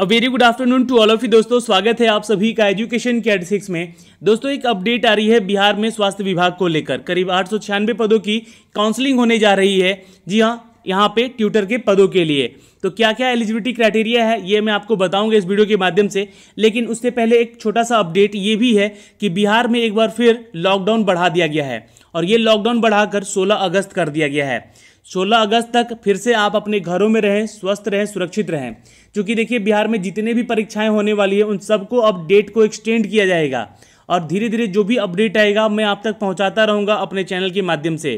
a very good afternoon to all of you दोस्तों स्वागत है आप सभी का एजुकेशन कैट सिक्स में दोस्तों एक अपडेट आ रही है बिहार में स्वास्थ्य विभाग को लेकर करीब आठ सौ छियानवे पदों की काउंसलिंग होने जा रही है जी हाँ यहाँ पे ट्यूटर के पदों के लिए तो क्या क्या एलिजिबिलिटी क्राइटेरिया है ये मैं आपको बताऊंगा इस वीडियो के माध्यम से लेकिन उससे पहले एक छोटा सा अपडेट ये भी है कि बिहार में एक बार फिर लॉकडाउन बढ़ा दिया गया है और ये लॉकडाउन बढ़ाकर 16 अगस्त कर दिया गया है 16 अगस्त तक फिर से आप अपने घरों में रहें स्वस्थ रहें सुरक्षित रहें क्योंकि देखिए बिहार में जितने भी परीक्षाएं होने वाली है उन सबको अब डेट को एक्सटेंड किया जाएगा और धीरे धीरे जो भी अपडेट आएगा मैं आप तक पहुँचाता रहूँगा अपने चैनल के माध्यम से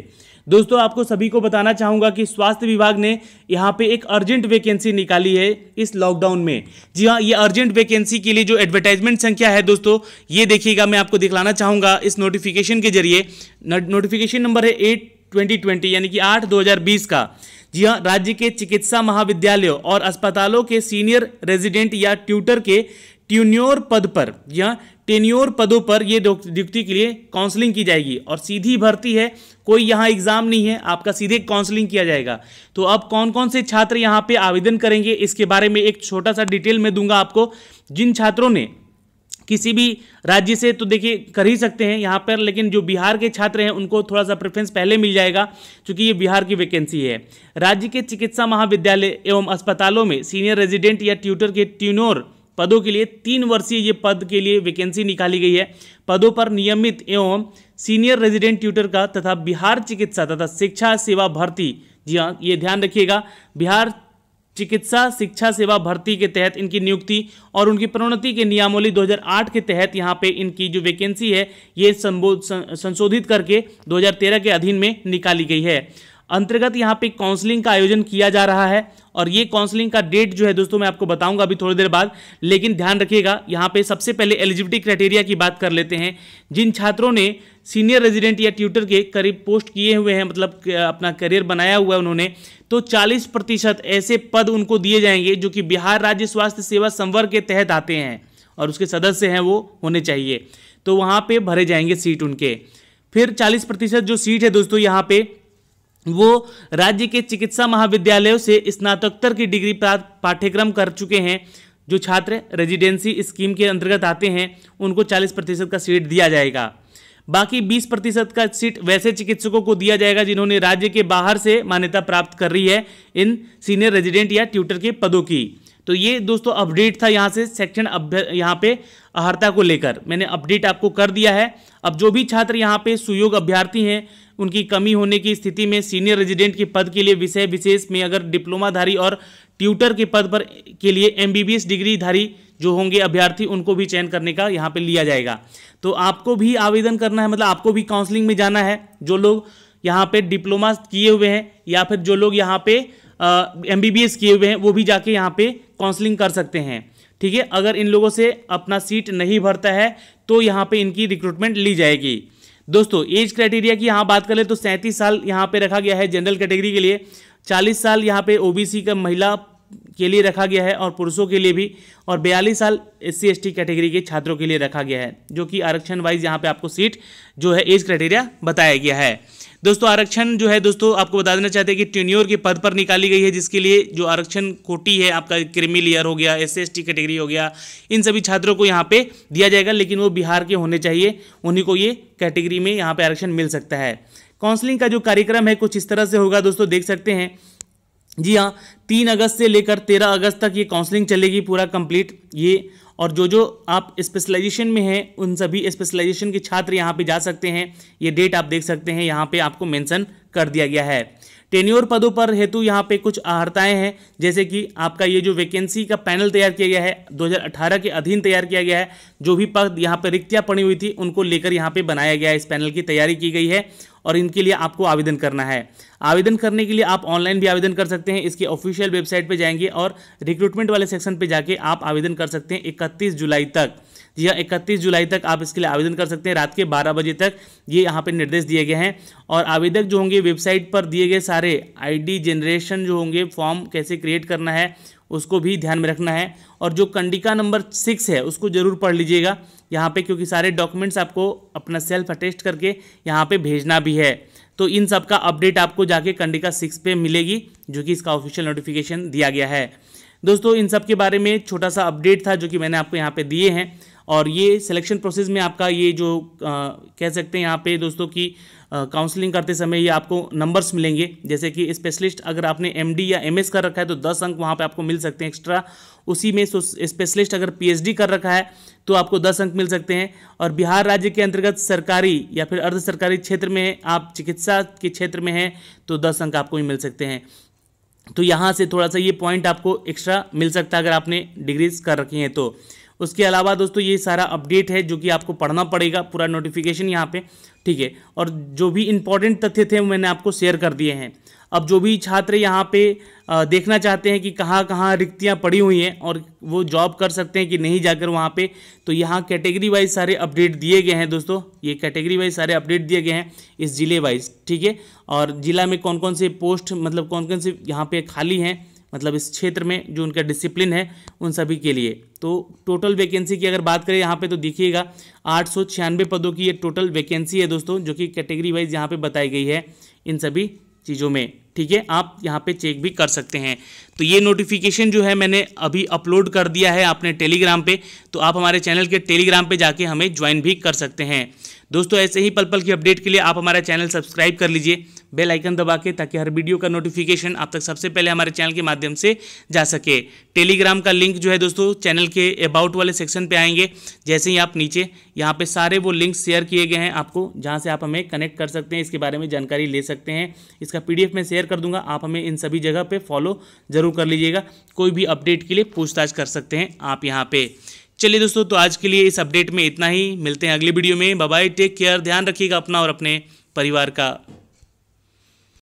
दोस्तों आपको सभी को बताना चाहूंगा कि स्वास्थ्य विभाग ने यहाँ पे एक अर्जेंट वैकेंसी निकाली है इस लॉकडाउन में जी हाँ ये अर्जेंट वैकेंसी के लिए जो एडवर्टाइजमेंट संख्या है दोस्तों ये देखिएगा मैं आपको दिखलाना चाहूँगा इस नोटिफिकेशन के जरिए नोटिफिकेशन नंबर है एट ट्वेंटी यानी कि आठ दो का जी हाँ राज्य के चिकित्सा महाविद्यालयों और अस्पतालों के सीनियर रेजिडेंट या ट्यूटर के ट्यूनियोर पद पर या टेन्योर पदों पर ये नियुक्ति के लिए काउंसलिंग की जाएगी और सीधी भर्ती है कोई यहाँ एग्जाम नहीं है आपका सीधे काउंसलिंग किया जाएगा तो अब कौन कौन से छात्र यहाँ पे आवेदन करेंगे इसके बारे में एक छोटा सा डिटेल में दूंगा आपको जिन छात्रों ने किसी भी राज्य से तो देखिए कर ही सकते हैं यहाँ पर लेकिन जो बिहार के छात्र हैं उनको थोड़ा सा प्रेफरेंस पहले मिल जाएगा क्योंकि ये बिहार की वैकेंसी है राज्य के चिकित्सा महाविद्यालय एवं अस्पतालों में सीनियर रेजिडेंट या ट्यूटर के ट्यूनोर पदों के लिए तीन वर्षीय ये पद के लिए वैकेंसी निकाली गई है पदों पर नियमित एवं सीनियर रेजिडेंट ट्यूटर का तथा बिहार चिकित्सा तथा शिक्षा सेवा भर्ती जी हाँ ये ध्यान रखिएगा बिहार चिकित्सा शिक्षा सेवा भर्ती के तहत इनकी नियुक्ति और उनकी प्रोन्नति के नियमावली 2008 के तहत यहाँ पे इनकी जो वैकेंसी है ये संबोध संशोधित करके 2013 के अधीन में निकाली गई है अंतर्गत यहाँ पे काउंसलिंग का आयोजन किया जा रहा है और ये काउंसलिंग का डेट जो है दोस्तों मैं आपको बताऊंगा अभी थोड़ी देर बाद लेकिन ध्यान रखिएगा यहाँ पे सबसे पहले एलिजिबिलिटी क्राइटेरिया की बात कर लेते हैं जिन छात्रों ने सीनियर रेजिडेंट या ट्यूटर के करीब पोस्ट किए हुए हैं मतलब अपना करियर बनाया हुआ है उन्होंने तो 40 प्रतिशत ऐसे पद उनको दिए जाएंगे जो कि बिहार राज्य स्वास्थ्य सेवा संवर्ग के तहत आते हैं और उसके सदस्य हैं वो होने चाहिए तो वहाँ पर भरे जाएंगे सीट उनके फिर चालीस प्रतिशत जो सीट है दोस्तों यहाँ पर वो राज्य के चिकित्सा महाविद्यालयों से स्नातकोत्तर की डिग्री प्राप्त पाठ्यक्रम कर चुके हैं जो छात्र रेजिडेंसी स्कीम के अंतर्गत आते हैं उनको 40 प्रतिशत का सीट दिया जाएगा बाकी 20 प्रतिशत का सीट वैसे चिकित्सकों को दिया जाएगा जिन्होंने राज्य के बाहर से मान्यता प्राप्त कर रही है इन सीनियर रेजिडेंट या ट्यूटर के पदों की तो ये दोस्तों अपडेट था यहाँ से सेक्शन यहाँ पे अहर्ता को लेकर मैंने अपडेट आपको कर दिया है अब जो भी छात्र यहाँ पे सुयोग अभ्यर्थी हैं उनकी कमी होने की स्थिति में सीनियर रेजिडेंट के पद के लिए विषय विशेष में अगर डिप्लोमाधारी और ट्यूटर के पद पर के लिए एमबीबीएस डिग्रीधारी जो होंगे अभ्यर्थी उनको भी चयन करने का यहाँ पे लिया जाएगा तो आपको भी आवेदन करना है मतलब आपको भी काउंसलिंग में जाना है जो लोग यहाँ पे डिप्लोमा किए हुए हैं या फिर जो लोग यहाँ पे एम किए हुए हैं वो भी जाके यहाँ पे काउंसलिंग कर सकते हैं ठीक है अगर इन लोगों से अपना सीट नहीं भरता है तो यहाँ पे इनकी रिक्रूटमेंट ली जाएगी दोस्तों एज क्राइटेरिया की यहाँ बात करें तो सैंतीस साल यहाँ पे रखा गया है जनरल कैटेगरी के लिए चालीस साल यहाँ पे ओबीसी का महिला के लिए रखा गया है और पुरुषों के लिए भी और बयालीस साल एस सी कैटेगरी के छात्रों के लिए रखा गया है जो कि आरक्षण वाइज यहाँ पे आपको सीट जो है एज क्राइटेरिया बताया गया है दोस्तों आरक्षण जो है दोस्तों आपको बता देना चाहते हैं कि टेन्योर के पद पर निकाली गई है जिसके लिए जो आरक्षण कोटी है आपका क्रिमी लेयर हो गया एस सी कैटेगरी हो गया इन सभी छात्रों को यहाँ पे दिया जाएगा लेकिन वो बिहार के होने चाहिए उन्हीं को ये कैटेगरी में यहाँ पे आरक्षण मिल सकता है काउंसलिंग का जो कार्यक्रम है कुछ इस तरह से होगा दोस्तों देख सकते हैं जी हाँ तीन अगस्त से लेकर तेरह अगस्त तक ये काउंसलिंग चलेगी पूरा कंप्लीट ये और जो जो आप स्पेशलाइजेशन में हैं उन सभी स्पेशलाइजेशन के छात्र यहाँ पे जा सकते हैं ये डेट आप देख सकते हैं यहाँ पे आपको मेंशन कर दिया गया है टेन्योर पदों पर हेतु यहाँ पे कुछ आहर्ताएँ हैं जैसे कि आपका ये जो वैकेंसी का पैनल तैयार किया गया है 2018 के अधीन तैयार किया गया है जो भी पद यहाँ पे रिक्तियाँ पड़ी हुई थी उनको लेकर यहाँ पे बनाया गया है इस पैनल की तैयारी की गई है और इनके लिए आपको आवेदन करना है आवेदन करने के लिए आप ऑनलाइन भी आवेदन कर सकते हैं इसकी ऑफिशियल वेबसाइट पर जाएंगे और रिक्रूटमेंट वाले सेक्शन पर जाके आप आवेदन कर सकते हैं इकतीस जुलाई तक जी हाँ इकतीस जुलाई तक आप इसके लिए आवेदन कर सकते हैं रात के 12 बजे तक ये यहाँ पे निर्देश दिए गए हैं और आवेदक जो होंगे वेबसाइट पर दिए गए सारे आईडी जनरेशन जो होंगे फॉर्म कैसे क्रिएट करना है उसको भी ध्यान में रखना है और जो कंडिका नंबर सिक्स है उसको ज़रूर पढ़ लीजिएगा यहाँ पे क्योंकि सारे डॉक्यूमेंट्स आपको अपना सेल्फ अटेस्ट करके यहाँ पे भेजना भी है तो इन सब का अपडेट आपको जाके कंडिका सिक्स पे मिलेगी जो कि इसका ऑफिशियल नोटिफिकेशन दिया गया है दोस्तों इन सब के बारे में छोटा सा अपडेट था जो कि मैंने आपको यहाँ पर दिए हैं और ये सिलेक्शन प्रोसेस में आपका ये जो आ, कह सकते हैं यहाँ पर दोस्तों की काउंसलिंग करते समय ये आपको नंबर्स मिलेंगे जैसे कि स्पेशलिस्ट अगर आपने एम या एम कर रखा है तो दस अंक वहाँ पर आपको मिल सकते हैं एक्स्ट्रा उसी में स्पेशलिस्ट अगर पीएचडी कर रखा है तो आपको दस अंक मिल सकते हैं और बिहार राज्य के अंतर्गत सरकारी या फिर अर्ध सरकारी क्षेत्र में आप चिकित्सा के क्षेत्र में हैं तो दस अंक आपको भी मिल सकते हैं तो यहाँ से थोड़ा सा ये पॉइंट आपको एक्स्ट्रा मिल सकता है अगर आपने डिग्रीज कर रखी हैं तो उसके अलावा दोस्तों ये सारा अपडेट है जो कि आपको पढ़ना पड़ेगा पूरा नोटिफिकेशन यहाँ पे ठीक है और जो भी इम्पोर्टेंट तथ्य थे मैंने आपको शेयर कर दिए हैं अब जो भी छात्र यहाँ पे देखना चाहते हैं कि कहाँ कहाँ रिक्तियाँ पड़ी हुई हैं और वो जॉब कर सकते हैं कि नहीं जाकर वहाँ पे तो यहाँ कैटेगरी वाइज सारे अपडेट दिए गए हैं दोस्तों ये कैटेगरी वाइज सारे अपडेट दिए गए हैं इस ज़िले वाइज ठीक है और ज़िला में कौन कौन से पोस्ट मतलब कौन कौन से यहाँ पे खाली हैं मतलब इस क्षेत्र में जो उनका डिसिप्लिन है उन सभी के लिए तो टोटल वैकेंसी की अगर बात करें यहाँ पे तो देखिएगा आठ पदों की ये टोटल वैकेंसी है दोस्तों जो कि कैटेगरी वाइज यहाँ पे बताई गई है इन सभी चीज़ों में ठीक है आप यहाँ पे चेक भी कर सकते हैं तो ये नोटिफिकेशन जो है मैंने अभी अपलोड कर दिया है आपने टेलीग्राम पे तो आप हमारे चैनल के टेलीग्राम पे जाके हमें ज्वाइन भी कर सकते हैं दोस्तों ऐसे ही पल पल की अपडेट के लिए आप हमारा चैनल सब्सक्राइब कर लीजिए बेल आइकन दबा के ताकि हर वीडियो का नोटिफिकेशन आप तक सबसे पहले हमारे चैनल के माध्यम से जा सके टेलीग्राम का लिंक जो है दोस्तों चैनल के अबाउट वाले सेक्शन पे आएंगे जैसे ही आप नीचे यहाँ पे सारे वो लिंक शेयर किए गए हैं आपको जहाँ से आप हमें कनेक्ट कर सकते हैं इसके बारे में जानकारी ले सकते हैं इसका पी मैं शेयर कर दूंगा आप हमें इन सभी जगह पर फॉलो ज़रूर कर लीजिएगा कोई भी अपडेट के लिए पूछताछ कर सकते हैं आप यहाँ पर चलिए दोस्तों तो आज के लिए इस अपडेट में इतना ही मिलते हैं अगली वीडियो में बाय टेक केयर ध्यान रखिएगा अपना और अपने परिवार का